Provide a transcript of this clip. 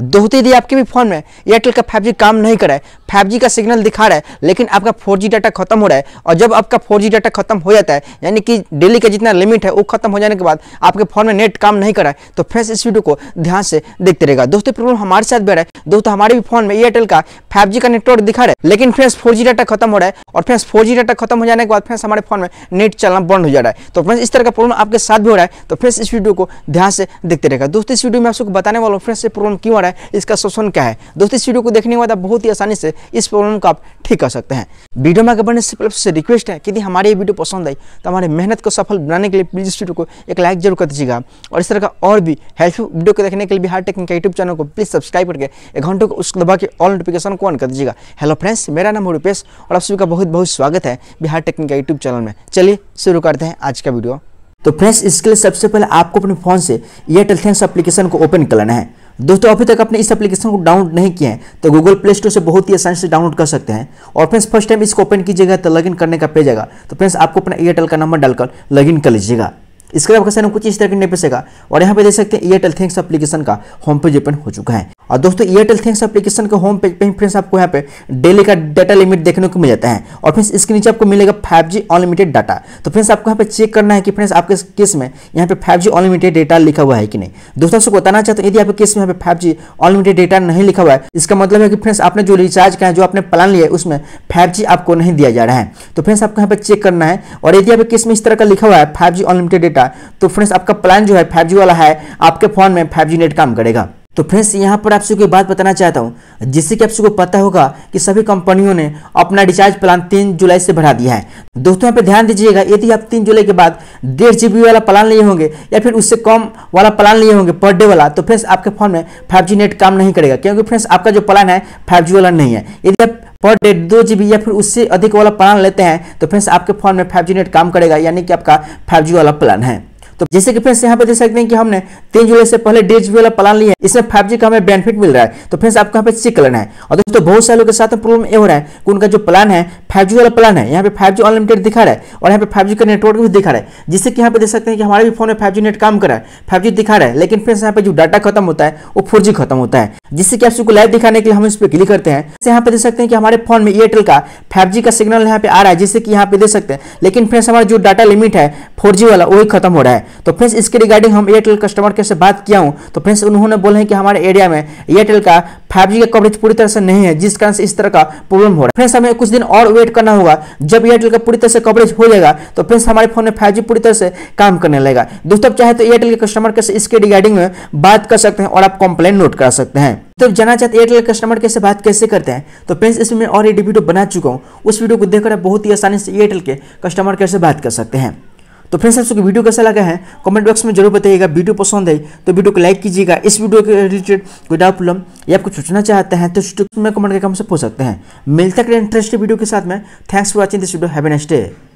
दोहते यदि आपके भी फ़ोन में एयरटेल का फाइव काम नहीं कर रहा है 5G का सिग्नल दिखा रहा है लेकिन आपका 4G डाटा खत्म हो रहा है और जब आपका 4G डाटा खत्म हो जाता है यानी कि डेली का जितना लिमिट है वो खत्म हो जाने के बाद आपके फ़ोन में नेट काम नहीं कर रहा है तो फ्रेंड्स इस वीडियो को ध्यान से देखते रहेगा दोस्तों प्रॉब्लम हमारे साथ भी रहा है दोस्तों हमारे भी फोन में एयरटेल का फाइव का नेटवर्क दिखा रहा है लेकिन फ्रेंड्स फोर डाटा खत्म हो रहा है और फ्रेंड्स फोर डाटा खत्म हो जाने के बाद फ्रेंड्स हमारे फोन में नेट चलना बंद हो जा रहा है तो फ्रेंड्स इस तरह का प्रॉब्लम आपके साथ भी हो रहा है तो फ्रेंड्स इस वीडियो को ध्यान से देखते रहेगा दोस्तों इस वीडियो में आपको बताने वाला हूँ फ्रेंड्स प्रॉब्लम क्यों नंबर है इसका सोल्यूशन क्या है दोस्तों इस वीडियो को देखने के बाद आप बहुत ही आसानी से इस प्रॉब्लम को आप ठीक कर सकते हैं वीडियो में आगे बढ़ने से पहले रिक्वेस्ट है यदि हमारे ये वीडियो पसंद आई तो हमारे मेहनत को सफल बनाने के लिए प्लीज़ इस वीडियो को एक लाइक जरूर कर दीजिएगा और इस तरह का और भी हेल्पफुल वीडियो को देखने के लिए बिहार टेक्निक यूट्यूब चैनल को प्लीज़ सब्सक्राइब करके एक घंटों को उसको दबा के ऑल नोटिफिकेशन को ऑन कर दीजिएगा हेलो फ्रेंड्स मेरा नाम रूपेश और आप सभी का बहुत बहुत स्वागत है बिहार टेक्निक यूट्यूब चैनल में चलिए शुरू करते हैं आज का वीडियो तो फ्रेंड्स इसके लिए सबसे पहले आपको अपने फ़ोन से एयरटेल थैंक्स एप्लीकेशन को ओपन कर लेना है दोस्तों अभी तक आपने इस एप्लीकेशन को डाउनलोड नहीं किया है तो गूगल प्ले स्टोर से बहुत ही आसानी से डाउनलोड कर सकते हैं और फ्रेंड्स फर्स्ट टाइम इसको ओपन कीजिएगा तो लॉगिन करने का पेज आएगा तो फ्रेंड्स आपको अपना एयरटेल का नंबर डालकर लॉगिन कर लीजिएगा इसके अलावा क्वेश्चन कुछ इस तरह के पर सेगा और यहाँ पे देख सकते हैं एयरटेल थैंक्स एप्लीकेशन का होम पेज ओपन हो चुका है और दोस्तों एयरटेल थैंक्स एप्लीकेशन के होम पेज पे ही फ्रेंड्स आपको यहाँ पे डेली का डाटा लिमिट देखने को मिल जाता है और फ्रेंड्स इसके नीचे आपको मिलेगा जी अनलिमिटेड डाटा तो फ्रेंड्स आपको यहाँ पे चेक करना है कि फ्रेंड्स आपके केस में यहाँ पे 5G अनलिमिटेड डेटा लिखा हुआ है कि नहीं दोस्तों आपको बताना चाहते हैं यदि आपके केस में यहाँ पे फाइव अनलिमिटेड डेटा नहीं लिखा हुआ है इसका मतलब है कि फ्रेंड्स आपने जो रिचार्ज किया है जो आपने प्लान लिया है उसमें फाइव आपको नहीं दिया जा रहा है तो फ्रेंड्स आपको यहाँ पे चेक करना है और यदि आपके किस में इस तरह का लिखा हुआ है फाइव अनलिमिटेड डेटा है तो फ्रेंड्स आपका प्लान जो है फाइव वाला है आपके फ़ोन में फाइव नेट काम करेगा तो फ्रेंड्स यहाँ पर आप सबको बात बताना चाहता हूँ जिससे कि आप सबको पता होगा कि सभी कंपनियों ने अपना रिचार्ज प्लान तीन जुलाई से बढ़ा दिया है दोस्तों यहाँ पे ध्यान दीजिएगा यदि आप तीन जुलाई के बाद डेढ़ जी वाला प्लान लिए होंगे या फिर उससे कम वाला प्लान लिए होंगे पर डे वाला तो फ्रेंड्स आपके फोन में फाइव नेट काम नहीं करेगा क्योंकि फ्रेंड्स आपका जो प्लान है फाइव वाला नहीं है यदि आप पर डे दो जी या फिर उससे अधिक वाला प्लान लेते हैं तो फ्रेंड्स आपके फोन में फाइव नेट काम करेगा यानी कि आपका फाइव वाला प्लान है तो जैसे कि फ्रेंड्स यहाँ पे देख सकते हैं कि हमने तीन जुलाई से पहले डेढ़ जी वाला प्लान लिया है इसमें फाइव का हमें बेनिफिट मिल रहा है तो फ्रेंड्स आपको यहाँ पे चेक करना है और दोस्तों बहुत सारे लोग के साथ प्रॉब्लम ये हो रहा है कि उनका जो प्लान है फाइव वाला प्लान है यहाँ पे फाइव अनलिमिटेड दिखा रहा है और यहाँ पे फाइव का नेटवर्क भी दिखा रहा है जिससे कि यहाँ पे देख सकते हैं कि हमारे भी फोन में फाइव नेट काम कर रहा है फाइव दिखा रहा है लेकिन फ्रेंड्स यहाँ पे जो डाटा खत्म होता है वो फोर खत्म होता है जिससे कि सबको लाइव दिखाने के लिए हम इस पर क्लिक करते हैं यहाँ पे देख सकते हैं कि हमारे फोन में एयरटेल का फाइव का सिग्नल यहाँ पे आ रहा है जिससे कि यहाँ पे देख सकते हैं लेकिन फ्रेंड्स हमारा जो डाटा लिमिट है फोर वाला वही खत्म हो रहा है तो फ्रेंड्स इसके रिगार्डिंग हम एयरटेल कस्टमर केयर से बात किया हूँ तो फ्रेंड्स उन्होंने बोले हैं कि हमारे एरिया में एयरटेल का फाइव का कवरेज पूरी तरह से नहीं है जिस कारण से इस तरह का प्रॉब्लम हो रहा है फ्रेंड्स हमें कुछ दिन और वेट करना होगा जब एयरटेल का पूरी तरह से कवरेज हो जाएगा तो फ्रेंड्स हमारे फोन में फाइव पूरी तरह से काम करने लगेगा दोस्तों आप चाहे तो एयरटेल के कस्टमर केयर से इसके रिगार्डिंग में बात कर सकते हैं और आप कंप्लेन नोट करा सकते हैं तो जाना चाहते एयरटेल कस्टमर केयर से बात कैसे करते हैं तो फ्रेंड्स इसमें मैं ऑलरेडी वीडियो बना चुका हूँ उस वीडियो को देखकर आप बहुत ही आसानी से एयरटेल के कस्टमर केयर से बात कर सकते हैं तो फ्रेंड्स आप सबको वीडियो कैसा लगा है कमेंट बॉक्स में जरूर बताइएगा वीडियो पसंद आई तो वीडियो को लाइक कीजिएगा इस वीडियो के रिलेटेड कोई डाउट प्रॉब्लम या आपको सोचना चाहते हैं तो में कमेंट करके हमसे पूछ सकते हैं मिलता है इंटरेस्टेड वीडियो के साथ में thanks for watching this video have next day